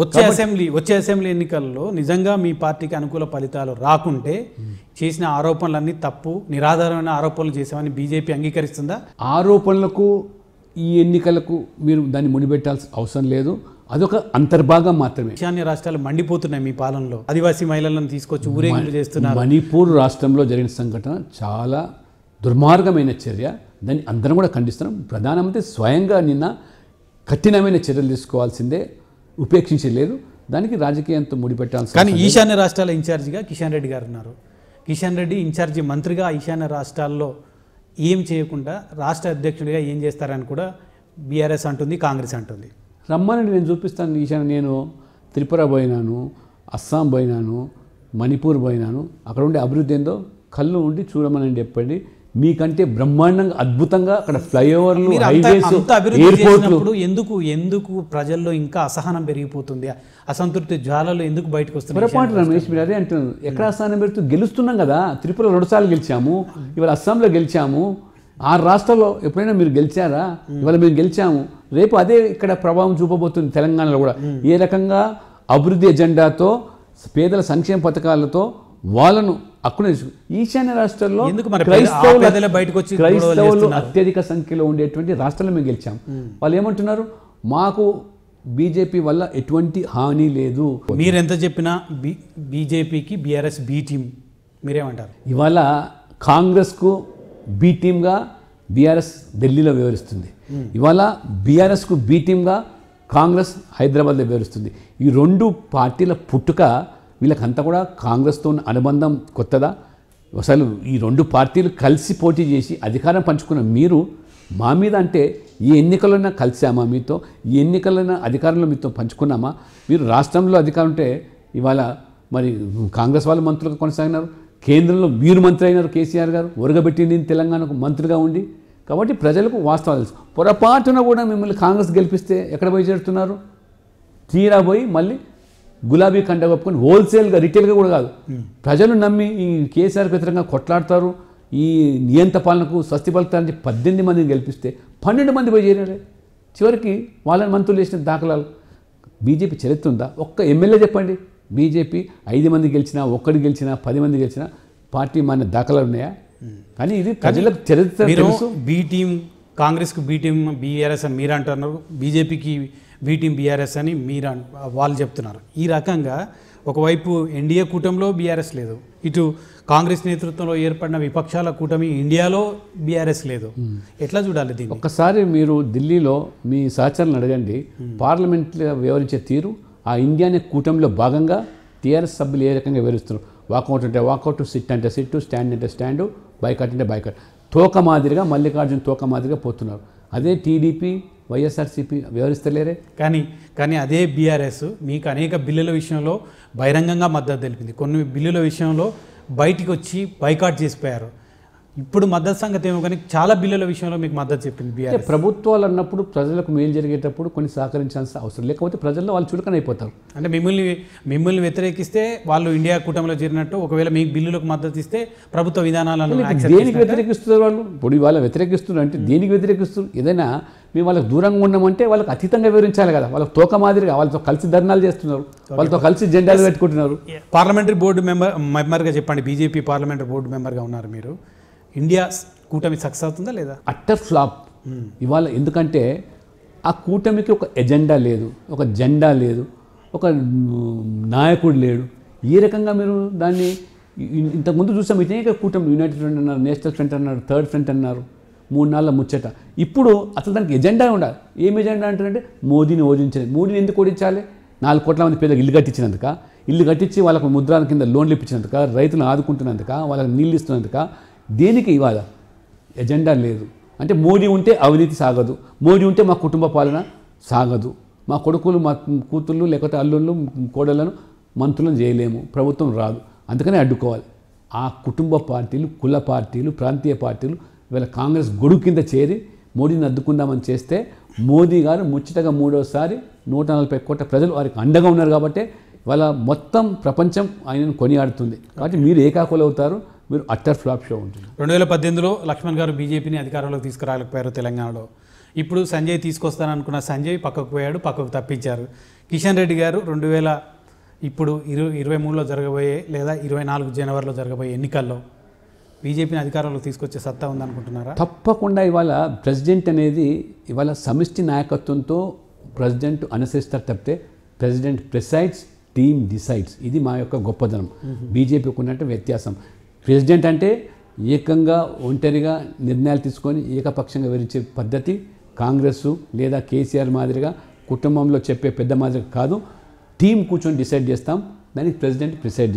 వచ్చే అసెంబ్లీ వచ్చే అసెంబ్లీ ఎన్నికల్లో నిజంగా మీ పార్టీకి అనుకూల ఫలితాలు రాకుంటే చేసిన ఆరోపణలన్నీ తప్పు నిరాధారమైన ఆరోపణలు చేసామని బీజేపీ అంగీకరిస్తుందా ఆరోపణలకు ఈ ఎన్నికలకు మీరు దాన్ని ముడిపెట్టాల్సిన అవసరం లేదు అదొక అంతర్భాగం మాత్రమే ఈశాన్య రాష్ట్రాలు మండిపోతున్నాయి మీ పాలనలో ఆదివాసీ మహిళలను తీసుకొచ్చి ఊరేగింపు చేస్తున్నారు మణిపూర్ రాష్ట్రంలో జరిగిన సంఘటన చాలా దుర్మార్గమైన చర్య దాన్ని అందరం కూడా ఖండిస్తున్నాం ప్రధానమంత్రి స్వయంగా నిన్న కఠినమైన చర్యలు తీసుకోవాల్సిందే ఉపేక్షించలేదు దానికి రాజకీయంతో ముడిపెట్టాల్సి కానీ ఈశాన్య రాష్ట్రాల ఇన్ఛార్జిగా కిషన్ రెడ్డి గారు ఉన్నారు కిషన్ రెడ్డి ఇన్ఛార్జి మంత్రిగా ఈశాన్య రాష్ట్రాల్లో ఏం చేయకుండా రాష్ట్ర అధ్యక్షుడిగా ఏం చేస్తారని కూడా బీఆర్ఎస్ అంటుంది కాంగ్రెస్ అంటుంది రమ్మనండి నేను చూపిస్తాను ఈశాన్య నేను త్రిపుర పోయినాను అస్సాం పోయినాను మణిపూర్ పోయినాను అక్కడ ఉండే అభివృద్ధి ఏందో కళ్ళు ఉండి చూడమనండి చెప్పండి మీకంటే బ్రహ్మాండంగా అద్భుతంగా అక్కడ ఫ్లైఓవర్లు హైవేస్ ఎయిర్పోర్ట్లు ఎందుకు ఎందుకు ప్రజల్లో ఇంకా అసహనం పెరిగిపోతుంది అసంతృప్తి జ్వాలలు ఎందుకు బయటకు వస్తుంది పొరపాటు రమేష్ మీరు అదే అంటున్నారు ఎక్కడ అసహనం పెడుతూ గెలుస్తున్నాం కదా త్రిపుర రెండుసార్లు గెలిచాము ఇవాళ అస్సాంలో గెలిచాము ఆరు రాష్ట్రాల్లో ఎప్పుడైనా మీరు గెలిచారా ఇవాళ మేము గెలిచాము రేపు అదే ఇక్కడ ప్రభావం చూపబోతుంది తెలంగాణలో కూడా ఏ రకంగా అభివృద్ధి ఎజెండాతో పేదల సంక్షేమ పథకాలతో వాళ్ళను అక్కడ ఈశాన్య రాష్ట్రాల్లో ఎందుకు క్రైస్తవులు బయటకు వచ్చి క్రైస్తవులు అత్యధిక సంఖ్యలో ఉండేటువంటి రాష్ట్రాలు మేము గెలిచాం వాళ్ళు ఏమంటున్నారు మాకు బీజేపీ వల్ల ఎటువంటి హాని లేదు మీరు ఎంత చెప్పినా బీ బీజేపీకి బీఆర్ఎస్ బీ టీం మీరేమంటారు ఇవాళ కాంగ్రెస్కు బీ టీమ్గా బీఆర్ఎస్ ఢిల్లీలో వివరిస్తుంది ఇవాళ బీఆర్ఎస్కు బీ టీమ్గా కాంగ్రెస్ హైదరాబాద్లో వివరిస్తుంది ఈ రెండు పార్టీల పుట్టుక వీళ్ళకంతా కూడా కాంగ్రెస్తో అనుబంధం కొత్తదా అసలు ఈ రెండు పార్టీలు కలిసి పోటీ చేసి అధికారం పంచుకున్న మీరు మా మీద అంటే ఈ ఎన్నికలైనా కలిసామా మీతో ఈ ఎన్నికలైనా అధికారంలో మీతో పంచుకున్నామా మీరు రాష్ట్రంలో అధికారం ఉంటే ఇవాళ మరి కాంగ్రెస్ వాళ్ళు మంత్రులుగా కొనసాగినారు కేంద్రంలో వీరు మంత్రి అయినారు కేసీఆర్ గారు ఒరగబెట్టింది తెలంగాణకు మంత్రిగా ఉండి కాబట్టి ప్రజలకు వాస్తవాలు తెలుసు పొరపాటున కూడా మిమ్మల్ని కాంగ్రెస్ గెలిపిస్తే ఎక్కడ పోయి చేరుతున్నారు తీరా పోయి మళ్ళీ గులాబీ కండ కప్పుకొని హోల్సేల్గా రిటైల్గా కూడా కాదు ప్రజలు నమ్మి ఈ కేసీఆర్ వ్యతిరేకంగా కొట్లాడతారు ఈ నియంత పాలనకు స్వస్తి పలుకుతారని పద్దెనిమిది మందిని గెలిపిస్తే పన్నెండు మంది పోయి చేరారే చివరికి వాళ్ళని మంత్రులు చేసిన దాఖలాలు బీజేపీ చరిత్ర ఉందా ఒక్క ఎమ్మెల్యే చెప్పండి బీజేపీ ఐదు మంది గెలిచినా ఒక్కడు గెలిచినా పది మంది గెలిచినా పార్టీ మన దాఖలాలు ఉన్నాయా కానీ ఇది ప్రజలకు చరిత్ర బీటీఎం కాంగ్రెస్కి బీటీఎం బీఆర్ఎస్ అని మీరు అంటున్నారు బీజేపీకి బీటీం బీఆర్ఎస్ అని మీరు వాళ్ళు చెప్తున్నారు ఈ రకంగా ఒకవైపు ఎన్డీఏ కూటమిలో బీఆర్ఎస్ లేదు ఇటు కాంగ్రెస్ నేతృత్వంలో ఏర్పడిన విపక్షాల కూటమి ఇండియాలో బీఆర్ఎస్ లేదు ఎట్లా చూడాలి దీన్ని ఒక్కసారి మీరు ఢిల్లీలో మీ సహచరులను అడగండి పార్లమెంట్లో వివరించే తీరు ఆ ఇండియానే కూటమిలో భాగంగా టీఆర్ఎస్ సభ్యులు ఏ రకంగా వివరిస్తున్నారు వాకౌట్ అంటే వాకౌట్ సిట్ అంటే సిట్ స్టాండ్ అంటే స్టాండ్ బైకట్ అంటే బైకట్ తోక మాదిరిగా మల్లికార్జున తోక మాదిరిగా పోతున్నారు అదే టీడీపీ వైఎస్ఆర్సీపీ వివరిస్తలేరే కానీ కానీ అదే బీఆర్ఎస్ మీకు అనేక బిల్లుల విషయంలో బహిరంగంగా మద్దతు తెలిపింది కొన్ని బిల్లుల విషయంలో బయటికి వచ్చి బైకాట్ చేసిపోయారు ఇప్పుడు మద్దతు సంగతి ఏమో కానీ చాలా బిల్లుల విషయంలో మీకు మద్దతు చెప్పింది బీఆర్ఎస్ ప్రభుత్వాలు అన్నప్పుడు ప్రజలకు మేలు జరిగేటప్పుడు కొన్ని సహకరించాల్సిన అవసరం లేకపోతే ప్రజల్లో వాళ్ళు చురుకన అయిపోతారు అంటే మిమ్మల్ని మిమ్మల్ని వ్యతిరేకిస్తే వాళ్ళు ఇండియా కూటమిలో చేరినట్టు ఒకవేళ మీకు బిల్లులకు మద్దతు ఇస్తే ప్రభుత్వ విధానాలను దేనికి వ్యతిరేకిస్తున్నారు వాళ్ళు ఇప్పుడు వాళ్ళు వ్యతిరేకిస్తున్నారు అంటే దేనికి వ్యతిరేకిస్తున్నారు ఏదైనా మేము వాళ్ళకి దూరంగా ఉండమంటే వాళ్ళకి అతీతంగా వివరించాలి కదా వాళ్ళకి తోక మాదిరిగా వాళ్ళతో కలిసి ధర్నాలు చేస్తున్నారు వాళ్ళతో కలిసి జెండాలు పెట్టుకుంటున్నారు పార్లమెంటరీ బోర్డు మెంబర్ మెంబర్గా చెప్పండి బీజేపీ పార్లమెంటరీ బోర్డు మెంబర్గా ఉన్నారు మీరు ఇండియా కూటమి సక్సెస్ అవుతుందా లేదా అట్టర్ ఫ్లాప్ ఇవాళ ఎందుకంటే ఆ కూటమికి ఒక ఎజెండా లేదు ఒక జెండా లేదు ఒక నాయకుడు లేడు ఏ రకంగా మీరు దాన్ని ఇంతకుముందు చూసాం ఇతనే కూటమి యునైటెడ్ ఫ్రంట్ అన్నారు నేషనల్ ఫ్రంట్ అన్నారు థర్డ్ ఫ్రంట్ అన్నారు మూడు నాళ్ళ ముచ్చట ఇప్పుడు అసలు దానికి ఎజెండా ఉండాలి ఏం ఎజెండా అంటారంటే మోదీని ఓదించాలి మోదీని ఎందుకు ఓడించాలి నాలుగు కోట్ల మంది పేదలకు ఇల్లు కట్టించినందుక ఇల్లు కట్టించి వాళ్ళకు ముద్రాల కింద లోన్లు ఇప్పించినందుక రైతులను ఆదుకుంటున్నందుక వాళ్ళకి నీళ్ళు ఇస్తున్నందుక దేనికి ఇవాళ ఎజెండా లేదు అంటే మోడీ ఉంటే అవినీతి సాగదు మోడీ ఉంటే మా కుటుంబ పాలన సాగదు మా కొడుకులు మా కూతుళ్ళు లేకపోతే అల్లుళ్ళు కోడళ్ళను మంత్రులను చేయలేము ప్రభుత్వం రాదు అందుకనే అడ్డుకోవాలి ఆ కుటుంబ పార్టీలు కుల పార్టీలు ప్రాంతీయ పార్టీలు ఇవాళ కాంగ్రెస్ గొడుగు కింద చేరి మోడీని అద్దుకుందామని చేస్తే మోదీ గారు ముచ్చటగా మూడోసారి నూట నలభై కోట్ల ప్రజలు వారికి అండగా ఉన్నారు కాబట్టి ఇవాళ మొత్తం ప్రపంచం ఆయనను కొనియాడుతుంది కాబట్టి మీరు ఏకాకులవుతారు మీరు అట్టర్ ఫ్లాప్ షో ఉంటుంది రెండు వేల పద్దెనిమిదిలో లక్ష్మణ్ గారు బీజేపీని అధికారంలోకి తీసుకురాలేకపోయారు తెలంగాణలో ఇప్పుడు సంజయ్ తీసుకొస్తాననుకున్న సంజయ్ పక్కకు పోయాడు పక్కకు తప్పించారు కిషన్ రెడ్డి గారు రెండు వేల ఇప్పుడు ఇరవై ఇరవై మూడులో జరగబోయే లేదా ఇరవై నాలుగు జనవరిలో జరగబోయే ఎన్నికల్లో బీజేపీని అధికారంలో తీసుకొచ్చే సత్తా ఉందనుకుంటున్నారా తప్పకుండా ఇవాళ ప్రెసిడెంట్ అనేది ఇవాళ సమిష్టి నాయకత్వంతో ప్రెసిడెంట్ అనుసరిస్తారు తప్పితే ప్రెసిడెంట్ ప్రిసైడ్స్ టీమ్ డిసైడ్స్ ఇది మా యొక్క గొప్పదనం బీజేపీకి ఉన్నట్టు వ్యత్యాసం ప్రెసిడెంట్ అంటే ఏకంగా ఒంటరిగా నిర్ణయాలు తీసుకొని ఏకపక్షంగా వివరించే పద్ధతి కాంగ్రెస్ లేదా కేసీఆర్ మాదిరిగా కుటుంబంలో చెప్పే పెద్ద మాదిరిగా కాదు టీం కూర్చొని డిసైడ్ చేస్తాం దానికి ప్రెసిడెంట్ ప్రిసైడ్ చేస్తాం